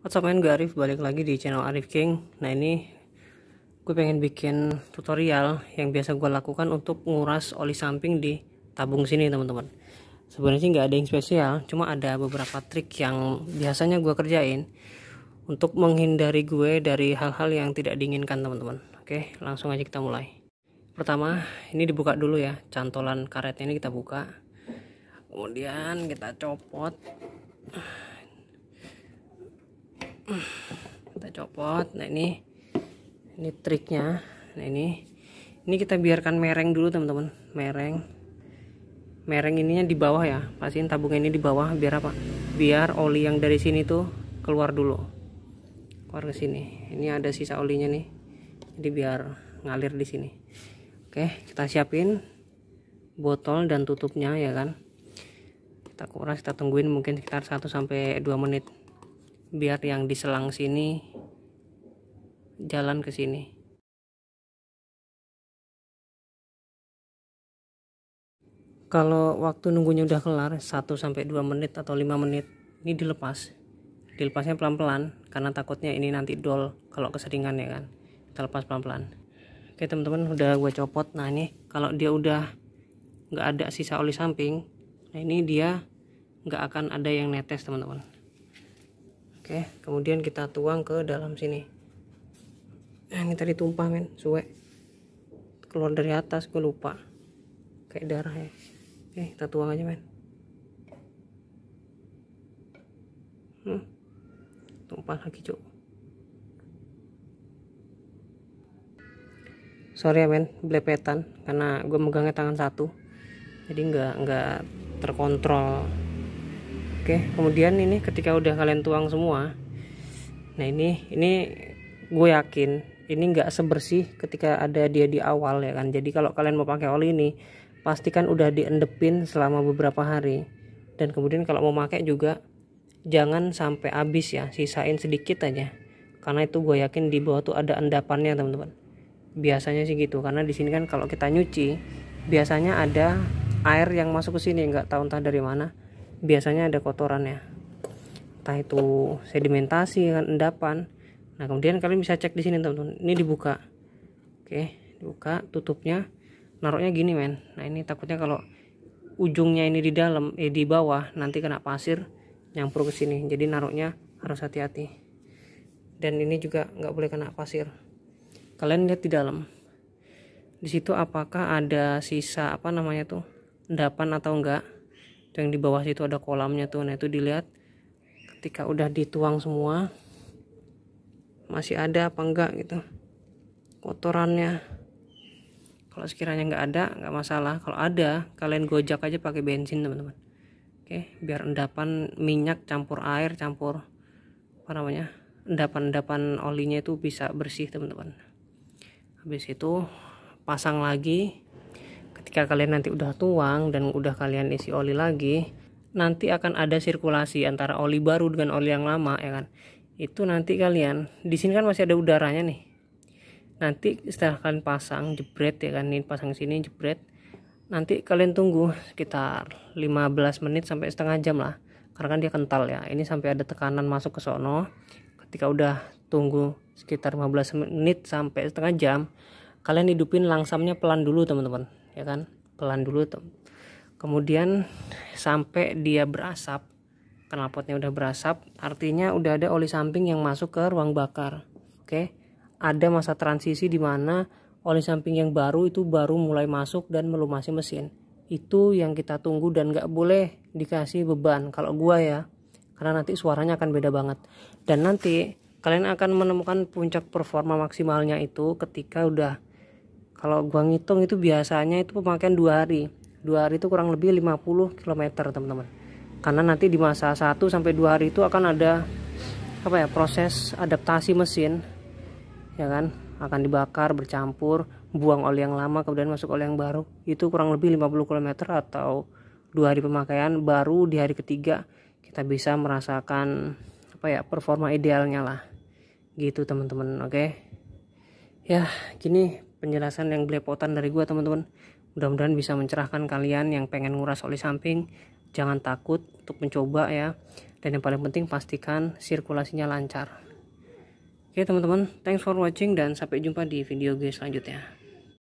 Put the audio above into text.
What's up men, gue Arif balik lagi di channel Arif King Nah ini gue pengen bikin tutorial yang biasa gue lakukan untuk nguras oli samping di tabung sini teman-teman Sebenarnya sih nggak ada yang spesial, cuma ada beberapa trik yang biasanya gue kerjain Untuk menghindari gue dari hal-hal yang tidak diinginkan teman-teman Oke langsung aja kita mulai Pertama ini dibuka dulu ya, cantolan karetnya ini kita buka Kemudian kita copot kita copot nah ini ini triknya nah ini ini kita biarkan mereng dulu teman-teman mereng mereng ininya di bawah ya pastiin tabung ini di bawah biar apa biar oli yang dari sini tuh keluar dulu keluar ke sini ini ada sisa olinya nih jadi biar ngalir di sini oke kita siapin botol dan tutupnya ya kan kita kuras kita tungguin mungkin sekitar 1 sampai 2 menit biar yang di selang sini jalan ke sini kalau waktu nunggunya udah kelar 1 sampai 2 menit atau 5 menit ini dilepas dilepasnya pelan-pelan karena takutnya ini nanti dol kalau keseringan ya kan kita lepas pelan-pelan oke teman-teman udah gue copot nah ini kalau dia udah nggak ada sisa oli samping nah ini dia nggak akan ada yang netes teman-teman oke kemudian kita tuang ke dalam sini nah, ini tadi tumpah men suwe keluar dari atas gue lupa kayak darah ya oke kita tuang aja men hmm. tumpah lagi cuk sorry ya men belepetan karena gue megangnya tangan satu jadi nggak nggak terkontrol Oke, kemudian ini ketika udah kalian tuang semua. Nah, ini ini gue yakin ini nggak sebersih ketika ada dia di awal ya kan. Jadi kalau kalian mau pakai oli ini pastikan udah diendepin selama beberapa hari. Dan kemudian kalau mau pakai juga jangan sampai habis ya, sisain sedikit aja. Karena itu gue yakin di bawah tuh ada endapannya, teman-teman. Biasanya sih gitu, karena di sini kan kalau kita nyuci biasanya ada air yang masuk ke sini nggak tahu entah dari mana biasanya ada kotorannya entah itu sedimentasi kan endapan nah kemudian kalian bisa cek di sini teman-teman ini dibuka oke dibuka tutupnya naruhnya gini men nah ini takutnya kalau ujungnya ini di dalam eh di bawah nanti kena pasir nyampur ke sini jadi naruhnya harus hati-hati dan ini juga nggak boleh kena pasir kalian lihat di dalam di situ apakah ada sisa apa namanya tuh endapan atau enggak yang di bawah situ ada kolamnya tuh nah itu dilihat ketika udah dituang semua masih ada apa enggak gitu kotorannya kalau sekiranya nggak ada nggak masalah kalau ada kalian gojak aja pakai bensin teman-teman oke biar endapan minyak campur air campur apa namanya endapan-endapan olinya itu bisa bersih teman-teman habis itu pasang lagi ketika kalian nanti udah tuang dan udah kalian isi oli lagi nanti akan ada sirkulasi antara oli baru dengan oli yang lama ya kan itu nanti kalian di sini kan masih ada udaranya nih nanti setelah kalian pasang jebret ya kan ini pasang sini jebret nanti kalian tunggu sekitar 15 menit sampai setengah jam lah karena kan dia kental ya ini sampai ada tekanan masuk ke sono ketika udah tunggu sekitar 15 menit sampai setengah jam kalian hidupin langsamnya pelan dulu teman-teman ya kan pelan dulu tuh kemudian sampai dia berasap knalpotnya udah berasap artinya udah ada oli samping yang masuk ke ruang bakar oke ada masa transisi di mana oli samping yang baru itu baru mulai masuk dan melumasi mesin itu yang kita tunggu dan nggak boleh dikasih beban kalau gua ya karena nanti suaranya akan beda banget dan nanti kalian akan menemukan puncak performa maksimalnya itu ketika udah kalau gua ngitung itu biasanya itu pemakaian dua hari dua hari itu kurang lebih 50 km teman-teman karena nanti di masa 1 sampai dua hari itu akan ada apa ya proses adaptasi mesin ya kan akan dibakar bercampur buang oli yang lama kemudian masuk oli yang baru itu kurang lebih 50 km atau dua hari pemakaian baru di hari ketiga kita bisa merasakan apa ya performa idealnya lah gitu teman-teman oke okay? ya gini penjelasan yang belepotan dari gue teman-teman mudah-mudahan bisa mencerahkan kalian yang pengen nguras oli samping jangan takut untuk mencoba ya dan yang paling penting pastikan sirkulasinya lancar oke teman-teman thanks for watching dan sampai jumpa di video gue selanjutnya